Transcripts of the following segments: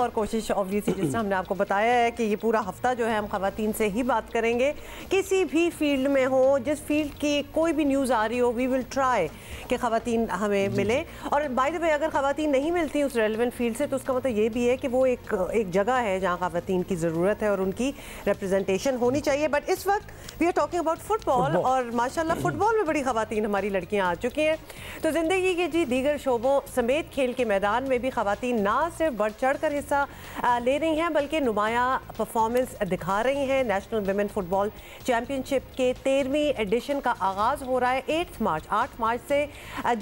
और कोशिश ऑब्वियसली जिससे हमने आपको बताया है कि ये पूरा हफ्ता जो है हम खातन से ही बात करेंगे किसी भी फील्ड में हो जिस फील्ड की कोई भी न्यूज़ आ रही हो वी विल ट्राई कि खातन हमें मिले और बाय द वे अगर खातन नहीं मिलती उस रेलिवेंट फील्ड से तो उसका मतलब ये भी है कि वो एक एक जगह है जहाँ खातन की ज़रूरत है और उनकी रिप्रजेंटेशन होनी चाहिए बट इस वक्त we are talking about football और माशाला फ़ुटबॉल में बड़ी खातन हमारी लड़कियाँ आ चुकी हैं तो ज़िंदगी के जी दीगर शोबों समेत खेल के मैदान में भी खातन ना सिर्फ बढ़ चढ़ कर हिस्सा ले रही हैं बल्कि नुमाया परफॉर्मेंस दिखा रही हैं नेशनल वेमेन फुटबॉल चैम्पियनशिप के तेरहवीं एडिशन का आगाज़ हो रहा है एट्थ मार्च आठ मार्च से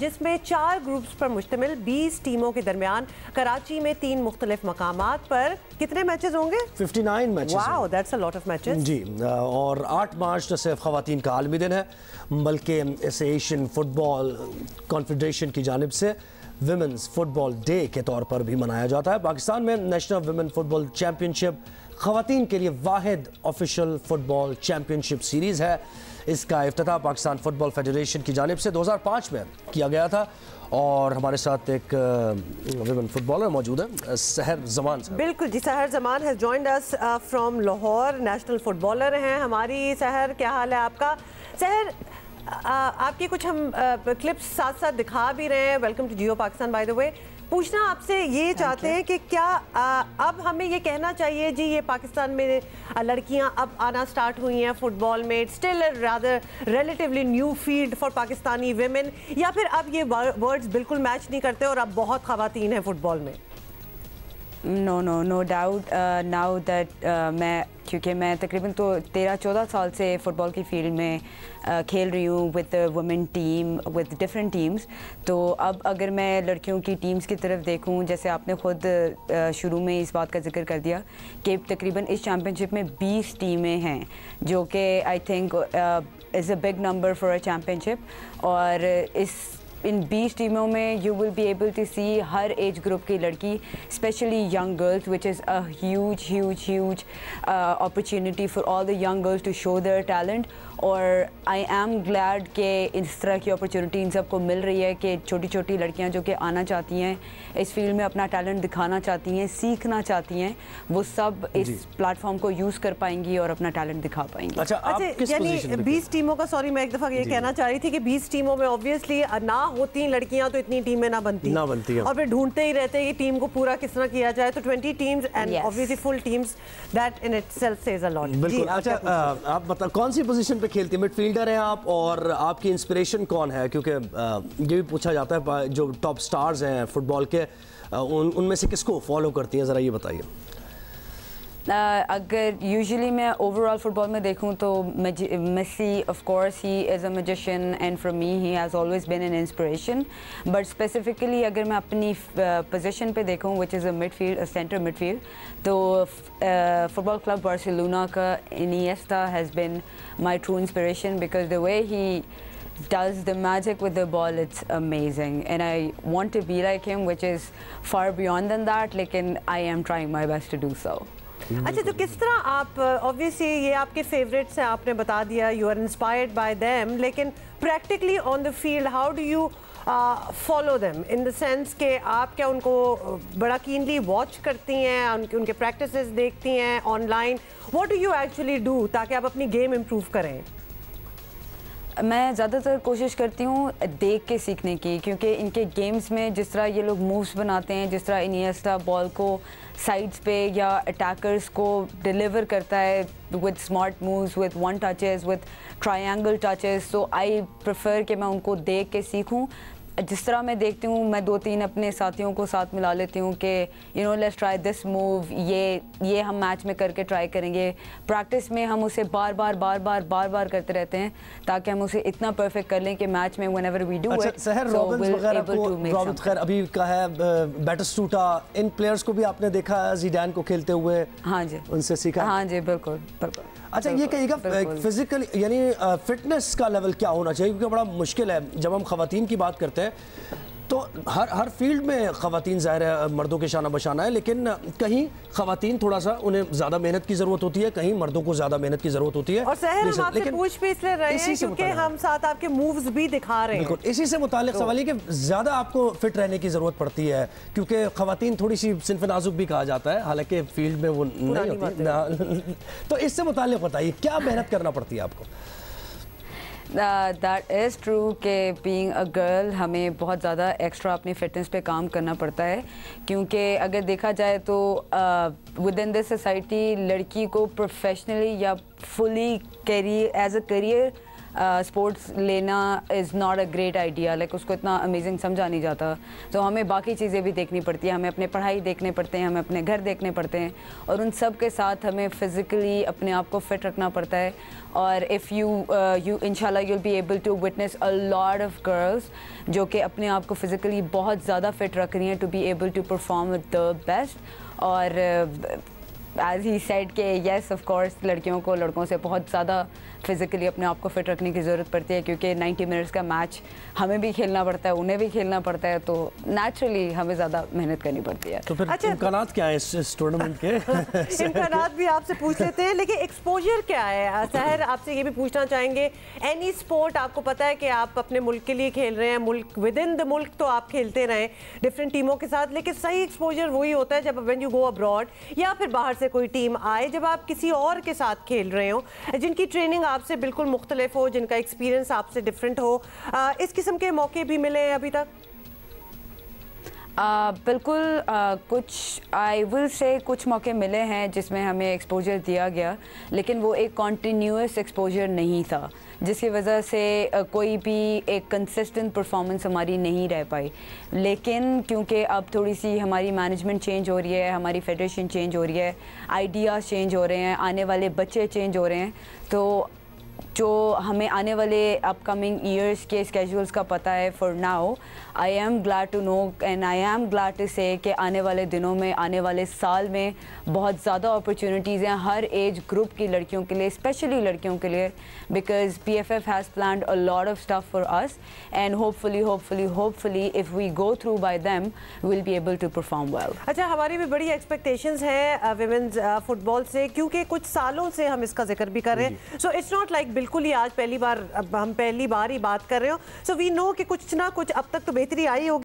जिसमें चार ग्रुप्स पर मुश्तमिल बीस टीमों के दरमियान कराची में तीन मुख्तलिफ मकाम पर कितने मैचेस होंगे 59 matches wow that's a lot of matches जी और 8 मार्च न सिर्फ खातन का आलमी दिन है बल्कि इसे एशियन फुटबॉल कॉन्फेडरेशन की जानब से विमेंस फुटबॉल डे के तौर पर भी मनाया जाता है पाकिस्तान में में नेशनल वुमेन फुटबॉल चैंपियनशिप खातन के लिए वाद ऑफिशियल फुटबॉल चैंपियनशिप सीरीज़ है इसका अफ्ताह पाकिस्तान फुटबॉल फेडरेशन की जानब से 2005 में किया गया था और हमारे साथ एक वुमेन फुटबॉलर मौजूद है सहर जमान सहर। बिल्कुल जी Sahar Zaman has joined us from Lahore national footballer हैं हमारी सहर क्या हाल है आपका सहर आपके कुछ हम क्लिप्स साथ साथ दिखा भी रहे हैं welcome to Geo Pakistan by the way पूछना आपसे ये चाहते हैं कि क्या आ, अब हमें ये कहना चाहिए जी ये पाकिस्तान में लड़कियां अब आना स्टार्ट हुई हैं फुटबॉल में still rather relatively new field for Pakistani women या फिर अब ये वर्ड्स बिल्कुल मैच नहीं करते और अब बहुत खातन हैं फुटबॉल में no no no doubt now that मैं क्योंकि मैं तकरीबन तो तेरह चौदह साल से फ़ुटबॉल की फील्ड में uh, खेल रही हूँ with women team with different teams तो अब अगर मैं लड़कियों की टीम्स की तरफ देखूँ जैसे आपने ख़ुद uh, शुरू में इस बात का जिक्र कर दिया कि तकरीबन इस चैम्पियनशिप में बीस टीमें हैं जो कि I think is a big number for a championship और इस इन बीस टीमों में you will be able to see हर एज ग्रुप की लड़की specially young girls which is a huge huge huge opportunity for all the young girls to show their talent और आई एम ग्लैड के इस तरह की अपॉर्चुनिटी इन सबको मिल रही है कि छोटी छोटी लड़कियाँ जो कि आना चाहती हैं इस फील्ड में अपना टैलेंट दिखाना चाहती हैं सीखना चाहती हैं वो सब इस प्लेटफॉर्म को यूज़ कर पाएंगी और अपना टैलेंट दिखा पाएंगी अच्छा, अच्छा यानी बीस टीमों का सॉरी मैं एक दफ़ा ये कहना चाह रही थी कि बीस टीमों में ऑब्वियसली ना होती लड़कियां तो इतनी टीमें ना बनती ना बनती है। हाँ। और फिर ढूंढते ही रहते हैं कि टीम को पूरा किस तरह किया जाए तो twenty teams and obviously full teams that in itself says a lot बिल्कुल अच्छा आप बता कौन सी पोजीशन पे खेलती हैं मिडफील्डर हैं आप और आपकी इंस्पिरेशन कौन है क्योंकि ये भी पूछा जाता है जो टॉप स्टार्स हैं फुटबॉल के उन उनमें से किसको फॉलो करती हैं ज़रा ये बताइए अगर यूजुअली मैं ओवरऑल फुटबॉल में देखूं तो Messi of course he as a magician and from me he has always been an inspiration but specifically अगर मैं अपनी पोजीशन पे देखूं which is a midfield centre midfield तो फुटबॉल क्लब बार्सिलोना का Iniesta has been my true inspiration because the way he does the magic with the ball it's amazing and i want to be like him which is far beyond than that like and i am trying my best to do so अच्छा तो किस तरह आप obviously uh, ये आपके favourites हैं आपने बता दिया you are inspired by them लेकिन practically on the field how do you follow them in the sense के आप क्या उनको uh, बड़ा कीनली वॉच करती हैं उनके उनके प्रैक्टिस देखती हैं online what do you actually do ताकि आप अपनी गेम इम्प्रूव करें मैं ज़्यादातर कोशिश करती हूँ देख के सीखने की क्योंकि इनके गेम्स में जिस तरह ये लोग मूव्स बनाते हैं जिस तरह इनियस्टा बॉल को साइड्स पे या अटैकर्स को डिलीवर करता है with smart moves with one touches with triangle touches तो आई प्रेफर कि मैं उनको देख के सीखूं जिस तरह मैं देखती हूँ मैं दो तीन अपने साथियों को साथ मिला लेती हूँ कि you know let's try this move ये ये हम मैच में करके ट्राई करेंगे प्रैक्टिस में हम उसे बार बार बार बार बार बार करते रहते हैं ताकि हम उसे इतना परफेक्ट कर लें कि मैच में वन एवर वी डू खैर अभी का है बैटर सूटा इन प्लेयर्स को भी आपने देखा जीडैन को खेलते हुए हाँ जी उनसे सीखा हाँ जी बिल्कुल बिल्कुल अच्छा ये कहिएगा फिजिकल यानी फिटनेस का लेवल क्या होना चाहिए क्योंकि बड़ा मुश्किल है जब हम खातन की बात करते हैं तो हर हर फील्ड में खातन ज़ाहिर है मर्दों के शाना बशाना है लेकिन कहीं खातन थोड़ा सा उन्हें ज़्यादा मेहनत की ज़रूरत होती है कहीं मर्दों को ज़्यादा मेहनत की ज़रूरत होती है और सहर हम आपसे लेकिन पूछ भी इसलिए रहे हैं क्योंकि हम साथ आपके मूव्स भी दिखा रहे हैं बिल्कुल इसी से तो। सवाल है कि ज़्यादा आपको फिट रहने की ज़रूरत पड़ती है क्योंकि खातन थोड़ी सी सिनफ नाजुक भी कहा जाता है हालांकि फील्ड में वो नहीं होती तो इससे मुतल बताइए क्या मेहनत करना पड़ती है आपको दैट इज़ ट्रू के बींग अ गर्ल हमें बहुत ज़्यादा एक्स्ट्रा अपनी फिटनेस पे काम करना पड़ता है क्योंकि अगर देखा जाए तो विद इन दिस सोसाइटी लड़की को प्रोफेशनली या fully career as a career sports uh, लेना is not a great idea like उसको इतना अमेजिंग समझा नहीं जाता तो हमें बाकी चीज़ें भी देखनी पड़ती हैं हमें अपने पढ़ाई देखने पड़ते हैं हमें अपने घर देखने पड़ते हैं और उन सब के साथ हमें फ़िज़िकली अपने आप को फिट रखना पड़ता है और इफ़ यू यू इनशाला you'll be able to witness a lot of girls जो कि अपने आप को फ़िज़िकली बहुत ज़्यादा फिट रख रही हैं to be able to perform the best और uh, एज ही सेट के येस ऑफ कोर्स लड़कियों को लड़कों से बहुत ज़्यादा फिज़िकली अपने आप को फिट रखने की ज़रूरत पड़ती है क्योंकि 90 मिनट्स का मैच हमें भी खेलना पड़ता है उन्हें भी खेलना पड़ता है तो नेचुरली हमें ज़्यादा मेहनत करनी पड़ती है तो फिर अच्छा इम्कान क्या है इस, इस टूर्नामेंट के इम्कान भी आपसे पूछ लेते हैं लेकिन एक्सपोजर क्या है सहर आपसे ये भी पूछना चाहेंगे एनी स्पोर्ट आपको पता है कि आप अपने मुल्क के लिए खेल रहे हैं मुल्क विद इन द मुल्क तो आप खेलते रहें डिफरेंट टीमों के साथ लेकिन सही एक्सपोजर वही होता है जब वेन यू गो अब्रॉड या फिर बाहर से कोई टीम आए जब आप किसी और के साथ खेल रहे हो जिनकी ट्रेनिंग आपसे बिल्कुल मुख्तलिफ हो जिनका एक्सपीरियंस आपसे डिफरेंट हो आ, इस किस्म के मौके भी मिले हैं अभी तक आ, बिल्कुल आ, कुछ आई विल से कुछ मौके मिले हैं जिसमें हमें एक्सपोजर दिया गया लेकिन वो एक कॉन्टीन्यूस एक्सपोजर नहीं था जिसकी वजह से कोई भी एक कंसिस्टेंट परफॉर्मेंस हमारी नहीं रह पाई लेकिन क्योंकि अब थोड़ी सी हमारी मैनेजमेंट चेंज हो रही है हमारी फेडरेशन चेंज हो रही है आइडियाज़ चेंज हो रहे हैं आने वाले बच्चे चेंज हो रहे हैं तो जो हमें आने वाले अपकमिंग ईयर्स के स्केजुल्स का पता है for now I am glad to know and I am glad to say कि आने वाले दिनों में आने वाले साल में बहुत ज़्यादा अपॉर्चुनिटीज़ हैं हर एज ग्रुप की लड़कियों के लिए स्पेशली लड़कियों के लिए because P F F has plan a lot of stuff for us and hopefully hopefully hopefully if we go through by them will be able to perform well अच्छा हमारी भी बड़ी एक्सपेक्टेशन है वेमेंस फुटबॉल से क्योंकि कुछ सालों से हम इसका जिक्र भी कर रहे हैं सो इट्स नॉट लाइक बिल्कुल ही आज पहली बार अब हम पहली बार ही बात कर रहे हो सो वी नो कि कुछ ना कुछ अब तक तो बेहतरी आई होगी